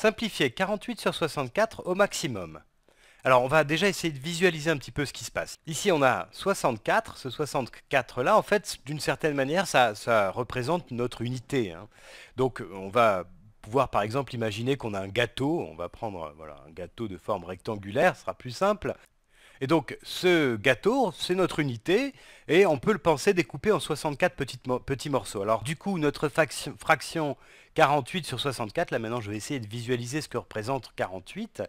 Simplifier 48 sur 64 au maximum. Alors on va déjà essayer de visualiser un petit peu ce qui se passe. Ici on a 64, ce 64 là en fait d'une certaine manière ça, représente notre unité. Hein. Donc on va pouvoir par exemple imaginer qu'on a un gâteau, on va prendre un gâteau de forme rectangulaire, ce sera plus simple. Et donc ce gâteau, c'est notre unité, et on peut le penser découpé en 64 petits morceaux. Alors du coup, notre fraction 48 sur 64, là maintenant je vais essayer de visualiser ce que représente 48. Eh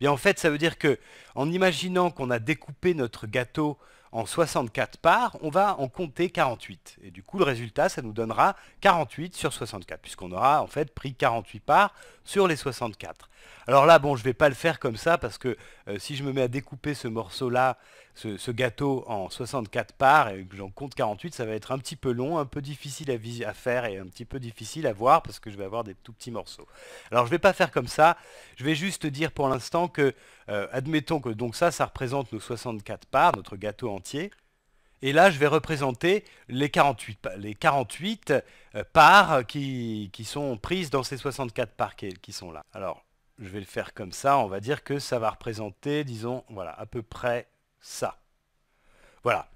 bien en fait, ça veut dire que, en imaginant qu'on a découpé notre gâteau en 64 parts, on va en compter 48. Et du coup, le résultat, ça nous donnera 48 sur 64, puisqu'on aura en fait pris 48 parts sur les 64. Alors là, bon, je vais pas le faire comme ça parce que euh, si je me mets à découper ce morceau-là, ce, gâteau en 64 parts et que j'en compte 48, ça va être un petit peu long, un peu difficile à, faire et un petit peu difficile à voir parce que je vais avoir des tout petits morceaux. Alors je ne vais pas faire comme ça, je vais juste dire pour l'instant que, euh, admettons que donc ça, ça représente nos 64 parts, notre gâteau entier. Et là, je vais représenter les 48, les euh, parts qui, sont prises dans ces 64 parts qui, qui sont là. Alors, je vais le faire comme ça, on va dire que ça va représenter, disons, voilà, à peu près ça. Voilà.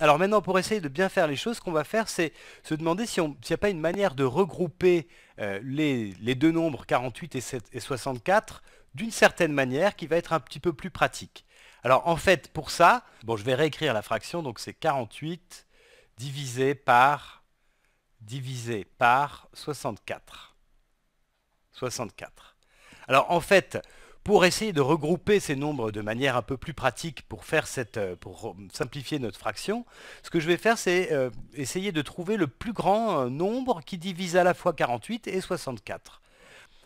Alors maintenant, pour essayer de bien faire les choses, ce qu'on va faire, c'est se demander s'il n'y a pas une manière de regrouper euh, les, deux nombres 48 et, et 64 d'une certaine manière qui va être un petit peu plus pratique. Alors en fait, pour ça, bon, je vais réécrire la fraction, donc c'est 48 divisé par divisé par 64. 64. Alors en fait, pour essayer de regrouper ces nombres de manière un peu plus pratique pour, faire cette, euh, simplifier notre fraction, ce que je vais faire, c'est euh, essayer de trouver le plus grand euh, nombre qui divise à la fois 48 et 64.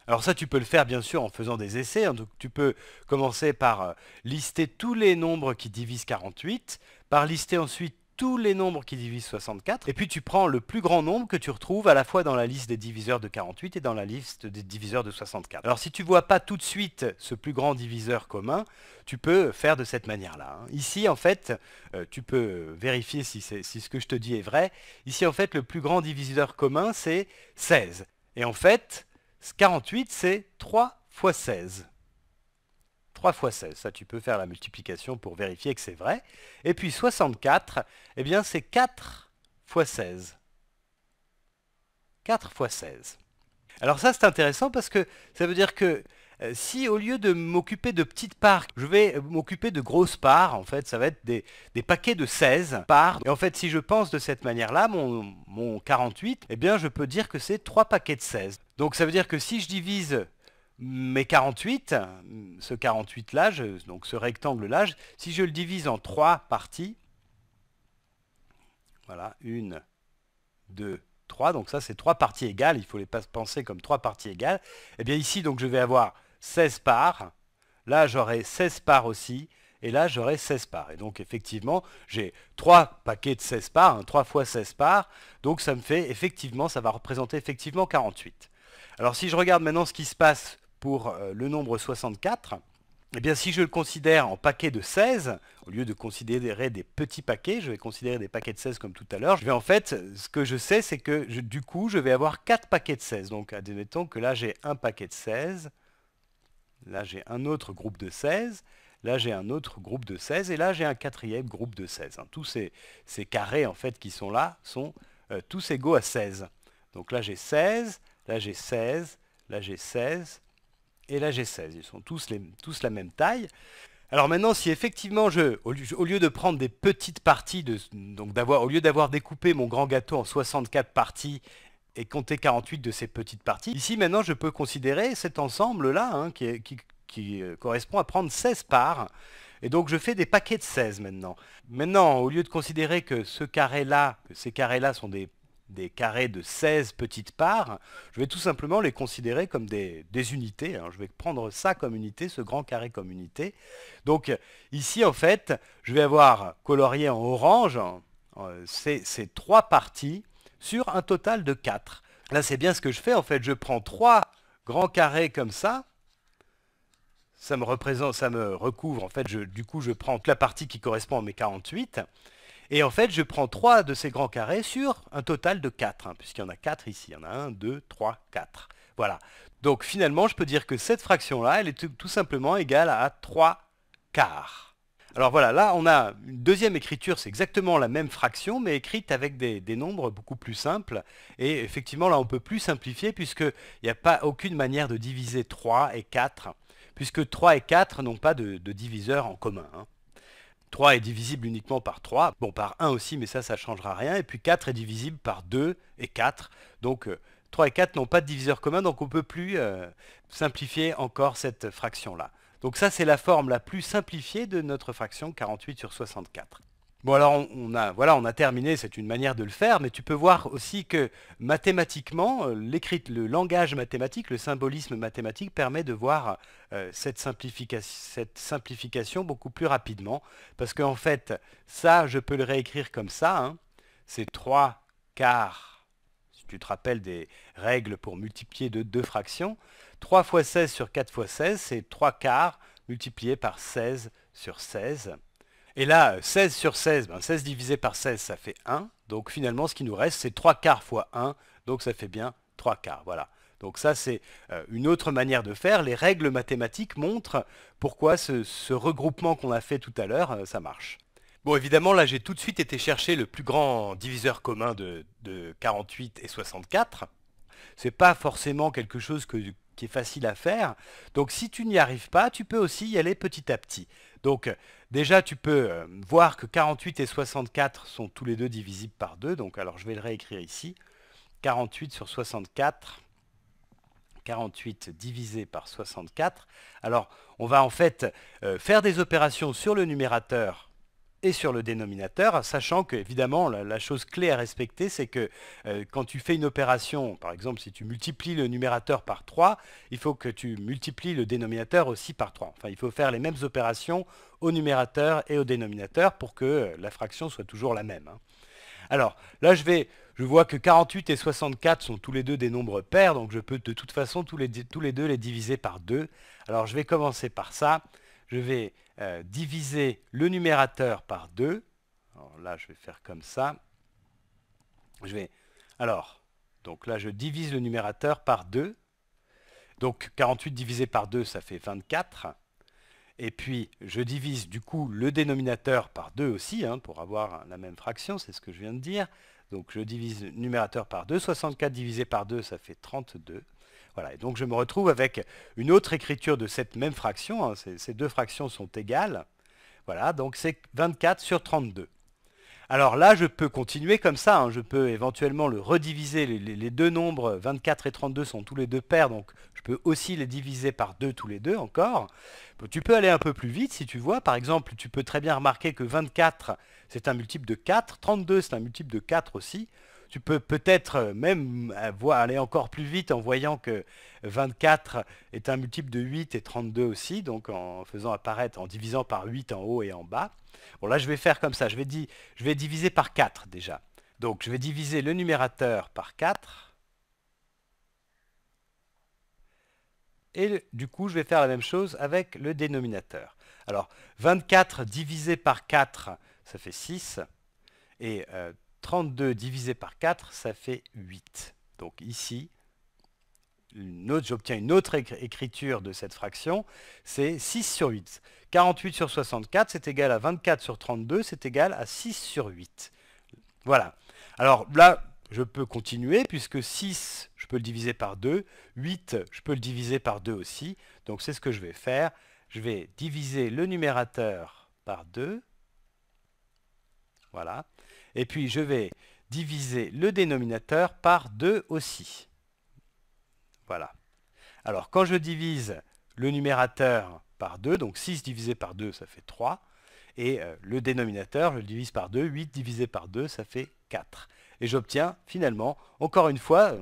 Alors ça, tu peux le faire bien sûr en faisant des essais. Hein. Donc, tu peux commencer par lister tous les nombres qui divisent 48, par lister ensuite tous les nombres qui divisent 64, et puis tu prends le plus grand nombre que tu retrouves à la fois dans la liste des diviseurs de 48 et dans la liste des diviseurs de 64. Alors si tu vois pas tout de suite ce plus grand diviseur commun, tu peux faire de cette manière-là. Hein. Ici, en fait, euh, tu peux vérifier si, si ce que je te dis est vrai. Ici, en fait, le plus grand diviseur commun, c'est 16. Et en fait, 48, c'est 3 fois 16. 3 fois 16. Ça, tu peux faire la multiplication pour vérifier que c'est vrai. Et puis 64, eh bien c'est 4 fois 16. 4 fois 16. Alors ça, c'est intéressant parce que ça veut dire que euh, si au lieu de m'occuper de petites parts, je vais m'occuper de grosses parts, en fait, ça va être des, paquets de 16 parts. Et en fait, si je pense de cette manière-là, mon, mon 48, eh bien, je peux dire que c'est 3 paquets de 16. Donc ça veut dire que si je divise mais 48, ce 48-là, donc ce rectangle-là, si je le divise en trois parties, voilà, une, deux, trois, donc ça c'est trois parties égales, il faut les penser comme trois parties égales, et eh bien ici donc je vais avoir 16 parts, là j'aurai 16 parts aussi, et là j'aurai 16 parts. Et donc effectivement, j'ai trois paquets de 16 parts, 3 hein, fois 16 parts, donc ça me fait effectivement, ça va représenter effectivement 48. Alors si je regarde maintenant ce qui se passe pour euh, le nombre 64, eh bien, si je le considère en paquet de 16, au lieu de considérer des petits paquets, je vais considérer des paquets de 16 comme tout à l'heure, je vais en fait, ce que je sais, c'est que du coup, je vais avoir 4 paquets de 16. Donc, admettons que là, j'ai un paquet de 16, là, j'ai un autre groupe de 16, là, j'ai un autre groupe de 16, et là, j'ai un quatrième groupe de 16. Hein, tous ces, carrés, en fait, qui sont là, sont euh, tous égaux à 16. Donc là, j'ai 16, là, j'ai 16, là, j'ai 16, et là, j'ai 16 Ils sont tous, la même taille. Alors maintenant, si effectivement je, au lieu de prendre des petites parties, donc d'avoir, au lieu d'avoir découpé mon grand gâteau en 64 parties et compter 48 de ces petites parties, ici maintenant je peux considérer cet ensemble-là hein, qui, euh, correspond à prendre 16 parts. Et donc je fais des paquets de 16 maintenant. Maintenant, au lieu de considérer que ce carré-là, ces carrés-là sont des des carrés de 16 petites parts, je vais tout simplement les considérer comme des, unités. Hein. Je vais prendre ça comme unité, ce grand carré comme unité. Donc ici, en fait, je vais avoir colorié en orange hein, euh, ces, trois parties sur un total de 4. Là, c'est bien ce que je fais. En fait, je prends trois grands carrés comme ça, ça me représente, ça me recouvre. En fait, du coup, je prends la partie qui correspond à mes 48. Et en fait, je prends 3 de ces grands carrés sur un total de 4, hein, puisqu'il y en a 4 ici. Il y en a 1, 2, 3, 4. Voilà. Donc finalement, je peux dire que cette fraction-là, elle est tout, simplement égale à 3 quarts. Alors voilà, là on a une deuxième écriture, c'est exactement la même fraction, mais écrite avec des, nombres beaucoup plus simples. Et effectivement, là on peut plus simplifier, puisqu'il n'y a pas aucune manière de diviser 3 et 4, puisque 3 et 4 n'ont pas de, de diviseur en commun. Hein. 3 est divisible uniquement par 3, bon par 1 aussi, mais ça, ça ne changera rien. Et puis 4 est divisible par 2 et 4. Donc 3 euh, et 4 n'ont pas de diviseur commun, donc on ne peut plus euh, simplifier encore cette fraction-là. Donc ça, c'est la forme la plus simplifiée de notre fraction 48 sur 64. Bon alors on a, voilà, on a terminé, c'est une manière de le faire, mais tu peux voir aussi que mathématiquement, euh, le langage mathématique, le symbolisme mathématique permet de voir euh, cette, simplification beaucoup plus rapidement. Parce qu'en fait, ça, je peux le réécrire comme ça. Hein. c'est 3 quarts, si tu te rappelles des règles pour multiplier de deux fractions, 3 fois 16 sur 4 fois 16, c'est 3 quarts multiplié par 16 sur 16. Et là, 16 sur 16, 16 ben, divisé par 16, ça fait 1. Donc finalement, ce qui nous reste, c'est 3 quarts fois 1. Donc ça fait bien 3 quarts. Voilà. Donc ça, c'est euh, une autre manière de faire. Les règles mathématiques montrent pourquoi ce, regroupement qu'on a fait tout à l'heure, euh, ça marche. Bon, évidemment, là, j'ai tout de suite été chercher le plus grand diviseur commun de, 48 et 64. C'est pas forcément quelque chose que, qui est facile à faire. Donc si tu n'y arrives pas, tu peux aussi y aller petit à petit. Donc euh, déjà, tu peux euh, voir que 48 et 64 sont tous les deux divisibles par 2. Donc alors je vais le réécrire ici. 48 sur 64. 48 divisé par 64. Alors on va en fait euh, faire des opérations sur le numérateur et sur le dénominateur, sachant que évidemment la, chose clé à respecter, c'est que euh, quand tu fais une opération, par exemple si tu multiplies le numérateur par 3, il faut que tu multiplies le dénominateur aussi par 3. Enfin, il faut faire les mêmes opérations au numérateur et au dénominateur pour que euh, la fraction soit toujours la même. Hein. Alors là, je, vais, je vois que 48 et 64 sont tous les deux des nombres pairs, donc je peux de toute façon tous les, tous les deux les diviser par 2. Alors je vais commencer par ça je vais euh, diviser le numérateur par 2. là, je vais faire comme ça. Je vais... Alors, donc là, je divise le numérateur par 2. Donc 48 divisé par 2, ça fait 24. Et puis, je divise du coup le dénominateur par 2 aussi, hein, pour avoir la même fraction, c'est ce que je viens de dire. Donc je divise le numérateur par 2. 64 divisé par 2, ça fait 32 donc je me retrouve avec une autre écriture de cette même fraction, hein. ces, deux fractions sont égales, voilà, donc c'est 24 sur 32. Alors là, je peux continuer comme ça, hein. je peux éventuellement le rediviser, les, deux nombres 24 et 32 sont tous les deux pairs, donc je peux aussi les diviser par 2 tous les deux encore. Tu peux aller un peu plus vite si tu vois, par exemple, tu peux très bien remarquer que 24 c'est un multiple de 4, 32 c'est un multiple de 4 aussi, tu peux peut-être euh, même euh, aller encore plus vite en voyant que 24 est un multiple de 8 et 32 aussi, donc en faisant apparaître, en divisant par 8 en haut et en bas. Bon là je vais faire comme ça, je vais, je vais diviser par 4 déjà. Donc je vais diviser le numérateur par 4. Et du coup je vais faire la même chose avec le dénominateur. Alors 24 divisé par 4, ça fait 6. Et euh, 32 divisé par 4, ça fait 8. Donc ici, j'obtiens une autre écriture de cette fraction, c'est 6 sur 8. 48 sur 64, c'est égal à 24 sur 32, c'est égal à 6 sur 8. Voilà. Alors là, je peux continuer, puisque 6, je peux le diviser par 2, 8, je peux le diviser par 2 aussi, donc c'est ce que je vais faire. Je vais diviser le numérateur par 2, voilà, et puis je vais diviser le dénominateur par 2 aussi. Voilà. Alors quand je divise le numérateur par 2, donc 6 divisé par 2, ça fait 3. Et euh, le dénominateur, je le divise par 2, 8 divisé par 2, ça fait 4. Et j'obtiens finalement, encore une fois,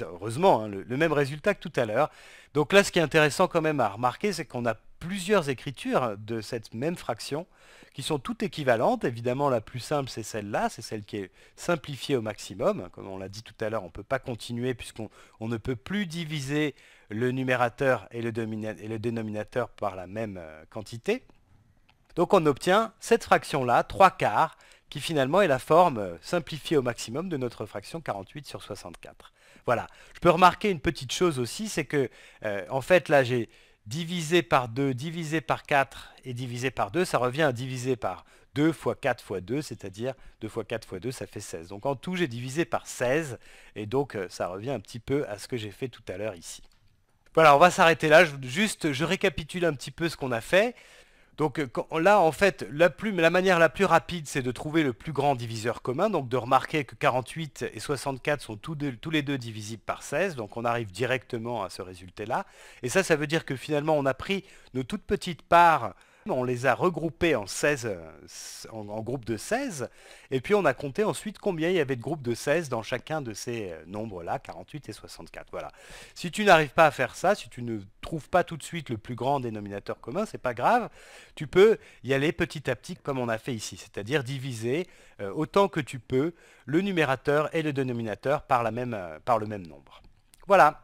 heureusement, hein, le, même résultat que tout à l'heure. Donc là, ce qui est intéressant quand même à remarquer, c'est qu'on a plusieurs écritures de cette même fraction qui sont toutes équivalentes. Évidemment, la plus simple, c'est celle-là, c'est celle qui est simplifiée au maximum. Comme on l'a dit tout à l'heure, on ne peut pas continuer puisqu'on ne peut plus diviser le numérateur et le, dénominateur par la même euh, quantité. Donc on obtient cette fraction-là, 3 quarts, qui finalement est la forme euh, simplifiée au maximum de notre fraction 48 sur 64. Voilà. Je peux remarquer une petite chose aussi, c'est que, euh, en fait, là, j'ai divisé par 2, divisé par 4 et divisé par 2, ça revient à diviser par 2 fois 4 fois 2, c'est-à-dire 2 fois 4 fois 2, ça fait 16. Donc en tout, j'ai divisé par 16, et donc euh, ça revient un petit peu à ce que j'ai fait tout à l'heure ici. Voilà, on va s'arrêter là. juste, je récapitule un petit peu ce qu'on a fait. Donc euh, là, en fait, la, manière la plus rapide, c'est de trouver le plus grand diviseur commun, donc de remarquer que 48 et 64 sont tous, les deux divisibles par 16, donc on arrive directement à ce résultat-là. Et ça, ça veut dire que finalement, on a pris nos toutes petites parts, on les a regroupées en, 16, euh, en, groupes de 16, et puis on a compté ensuite combien il y avait de groupes de 16 dans chacun de ces euh, nombres-là, 48 et 64. Voilà. Si tu n'arrives pas à faire ça, si tu ne pas tout de suite le plus grand dénominateur commun, c'est pas grave. Tu peux y aller petit à petit comme on a fait ici, c'est-à-dire diviser euh, autant que tu peux le numérateur et le dénominateur par, la même, euh, par le même nombre. Voilà.